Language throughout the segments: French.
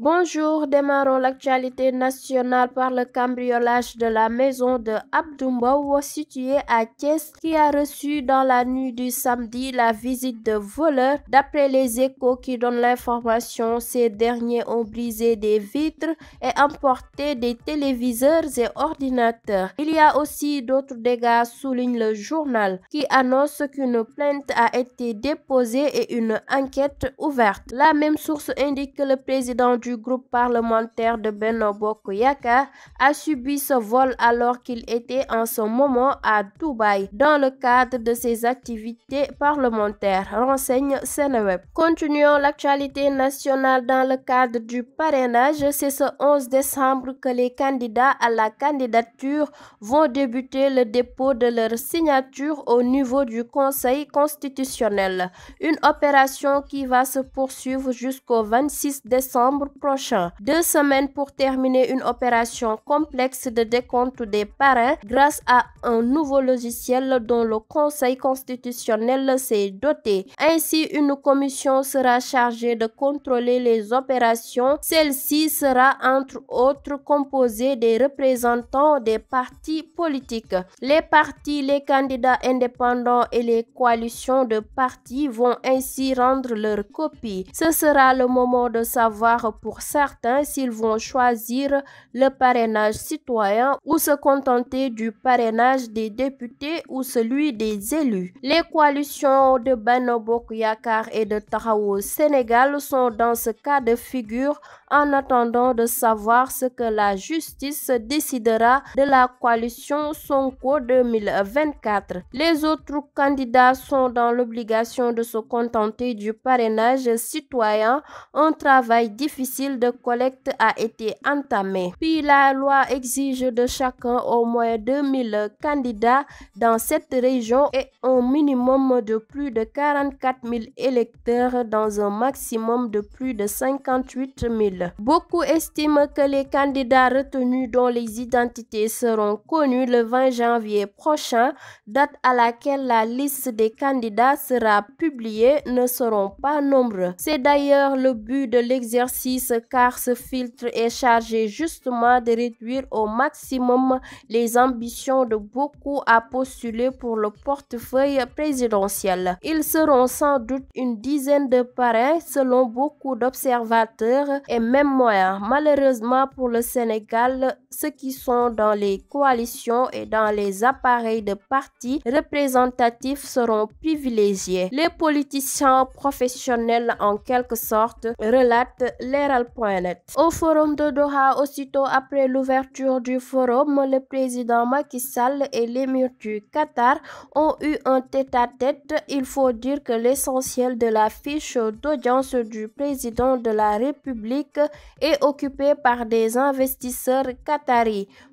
Bonjour, démarrons l'actualité nationale par le cambriolage de la maison de abdoumbou, située à Thiès qui a reçu dans la nuit du samedi la visite de voleurs. D'après les échos qui donnent l'information, ces derniers ont brisé des vitres et emporté des téléviseurs et ordinateurs. Il y a aussi d'autres dégâts, souligne le journal, qui annonce qu'une plainte a été déposée et une enquête ouverte. La même source indique que le président du groupe parlementaire de Benno Bokoyaka a subi ce vol alors qu'il était en ce moment à Dubaï dans le cadre de ses activités parlementaires, renseigne Seneweb. Continuons l'actualité nationale dans le cadre du parrainage. C'est ce 11 décembre que les candidats à la candidature vont débuter le dépôt de leur signature au niveau du Conseil constitutionnel. Une opération qui va se poursuivre jusqu'au 26 décembre prochain. Deux semaines pour terminer une opération complexe de décompte des parrains grâce à un nouveau logiciel dont le Conseil constitutionnel s'est doté. Ainsi, une commission sera chargée de contrôler les opérations. Celle-ci sera entre autres composée des représentants des partis politiques. Les partis, les candidats indépendants et les coalitions de partis vont ainsi rendre leur copie. Ce sera le moment de savoir pour certains s'ils vont choisir le parrainage citoyen ou se contenter du parrainage des députés ou celui des élus. Les coalitions de Banobok Yakar et de Tarao Sénégal sont dans ce cas de figure en attendant de savoir ce que la justice décidera de la coalition Sonko 2024. Les autres candidats sont dans l'obligation de se contenter du parrainage citoyen, un travail difficile de collecte a été entamé. Puis la loi exige de chacun au moins 2000 candidats dans cette région et un minimum de plus de 44 000 électeurs dans un maximum de plus de 58 000. Beaucoup estiment que les candidats retenus dont les identités seront connus le 20 janvier prochain, date à laquelle la liste des candidats sera publiée, ne seront pas nombreux. C'est d'ailleurs le but de l'exercice car ce filtre est chargé justement de réduire au maximum les ambitions de beaucoup à postuler pour le portefeuille présidentiel. Ils seront sans doute une dizaine de parrains selon beaucoup d'observateurs et même moins. Malheureusement pour le Sénégal, ceux qui sont dans les coalitions et dans les appareils de partis représentatifs seront privilégiés. Les politiciens professionnels, en quelque sorte, relate l'Eral.net. Au forum de Doha, aussitôt après l'ouverture du forum, le président Macky Sall et l'émir du Qatar ont eu un tête-à-tête. Il faut dire que l'essentiel de la fiche d'audience du président de la République est occupé par des investisseurs qatariens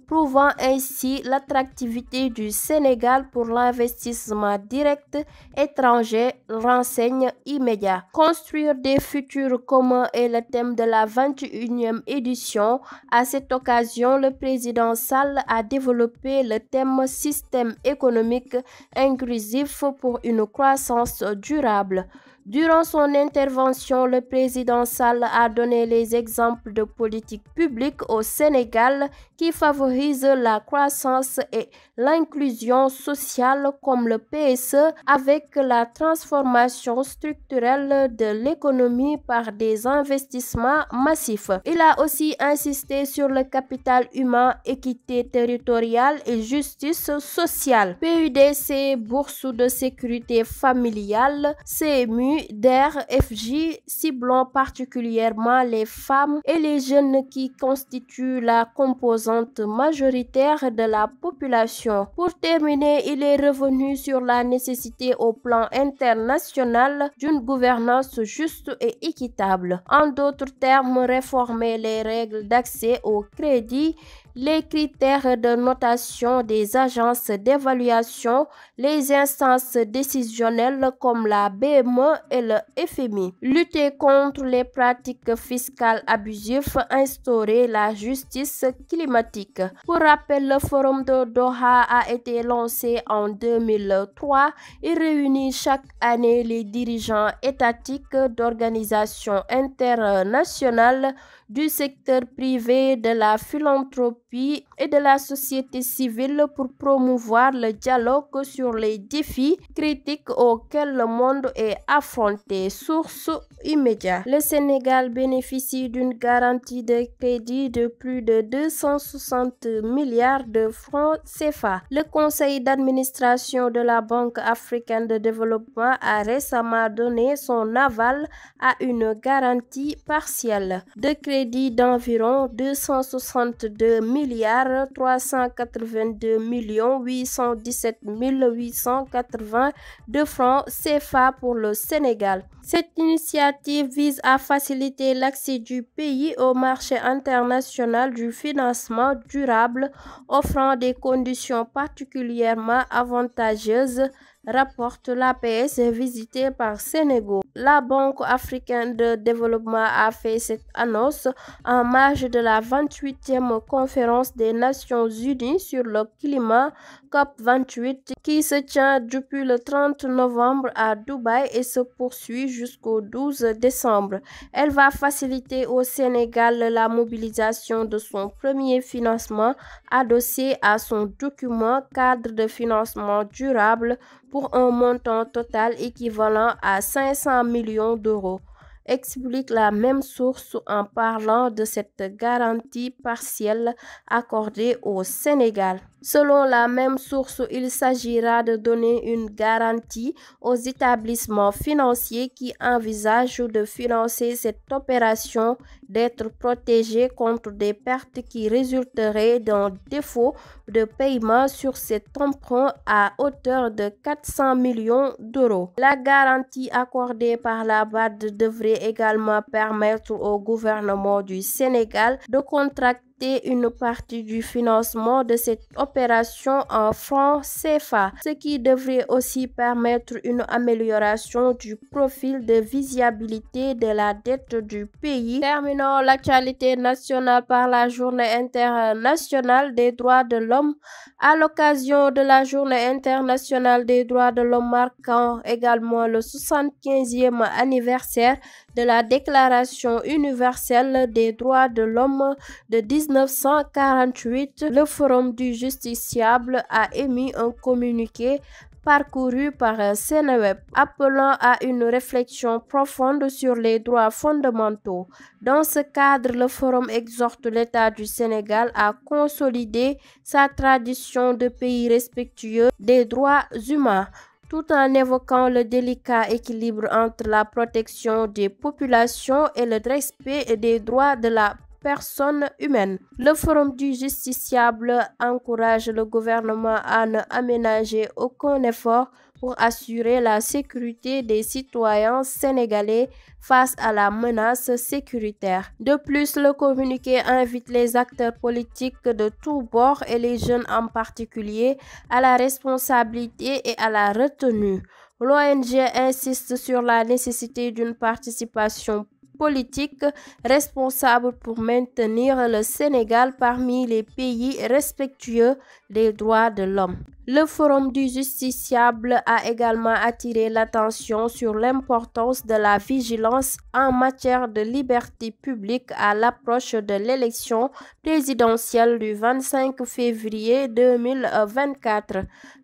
prouvant ainsi l'attractivité du Sénégal pour l'investissement direct étranger, renseigne immédiat. Construire des futurs communs est le thème de la 21e édition. À cette occasion, le président Sall a développé le thème système économique inclusif pour une croissance durable. Durant son intervention, le président Sall a donné les exemples de politique publique au Sénégal qui favorise la croissance et l'inclusion sociale comme le PSE avec la transformation structurelle de l'économie par des investissements massifs. Il a aussi insisté sur le capital humain, équité territoriale et justice sociale. PUDC, bourse de sécurité familiale, CMU, DER, FJ, ciblant particulièrement les femmes et les jeunes qui constituent la composante majoritaire de la population. Pour terminer, il est revenu sur la nécessité au plan international d'une gouvernance juste et équitable. En d'autres termes, réformer les règles d'accès au crédit les critères de notation des agences d'évaluation, les instances décisionnelles comme la BME et le FMI. Lutter contre les pratiques fiscales abusives, instaurer la justice climatique. Pour rappel, le forum de Doha a été lancé en 2003 et réunit chaque année les dirigeants étatiques d'organisations internationales du secteur privé, de la philanthropie et de la société civile pour promouvoir le dialogue sur les défis critiques auxquels le monde est affronté. Source immédiate. Le Sénégal bénéficie d'une garantie de crédit de plus de 260 milliards de francs CFA. Le conseil d'administration de la Banque africaine de développement a récemment donné son aval à une garantie partielle de crédit d'environ 262 milliards 382 millions 817 882 francs CFA pour le Sénégal. Cette initiative vise à faciliter l'accès du pays au marché international du financement durable, offrant des conditions particulièrement avantageuses rapporte l'APS visitée par Sénégal. La Banque africaine de développement a fait cette annonce en marge de la 28e conférence des Nations unies sur le climat COP28 qui se tient depuis le 30 novembre à Dubaï et se poursuit jusqu'au 12 décembre. Elle va faciliter au Sénégal la mobilisation de son premier financement adossé à son document cadre de financement durable pour un montant total équivalent à 500 millions d'euros explique la même source en parlant de cette garantie partielle accordée au Sénégal. Selon la même source, il s'agira de donner une garantie aux établissements financiers qui envisagent de financer cette opération d'être protégés contre des pertes qui résulteraient d'un défaut de paiement sur cet emprunt à hauteur de 400 millions d'euros. La garantie accordée par la BAD devrait également permettre au gouvernement du Sénégal de contracter une partie du financement de cette opération en francs CFA, ce qui devrait aussi permettre une amélioration du profil de visibilité de la dette du pays. Terminons l'actualité nationale par la journée internationale des droits de l'homme. À l'occasion de la journée internationale des droits de l'homme marquant également le 75e anniversaire de la Déclaration universelle des droits de l'homme de 1948, le Forum du justiciable a émis un communiqué parcouru par Sénéweb, appelant à une réflexion profonde sur les droits fondamentaux. Dans ce cadre, le forum exhorte l'État du Sénégal à consolider sa tradition de pays respectueux des droits humains tout en évoquant le délicat équilibre entre la protection des populations et le respect des droits de la personnes humaines. Le Forum du justiciable encourage le gouvernement à ne aménager aucun effort pour assurer la sécurité des citoyens sénégalais face à la menace sécuritaire. De plus, le communiqué invite les acteurs politiques de tous bords et les jeunes en particulier à la responsabilité et à la retenue. L'ONG insiste sur la nécessité d'une participation politique responsable pour maintenir le Sénégal parmi les pays respectueux des droits de l'homme. Le Forum du justiciable a également attiré l'attention sur l'importance de la vigilance en matière de liberté publique à l'approche de l'élection présidentielle du 25 février 2024.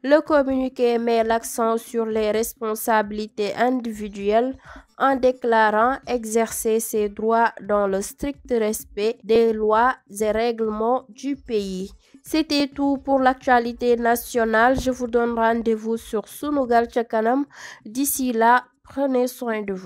Le communiqué met l'accent sur les responsabilités individuelles en déclarant exercer ses droits dans le strict respect des lois et règlements du pays. C'était tout pour l'actualité nationale. Je vous donne rendez-vous sur Sunugal Chakanam. D'ici là, prenez soin de vous.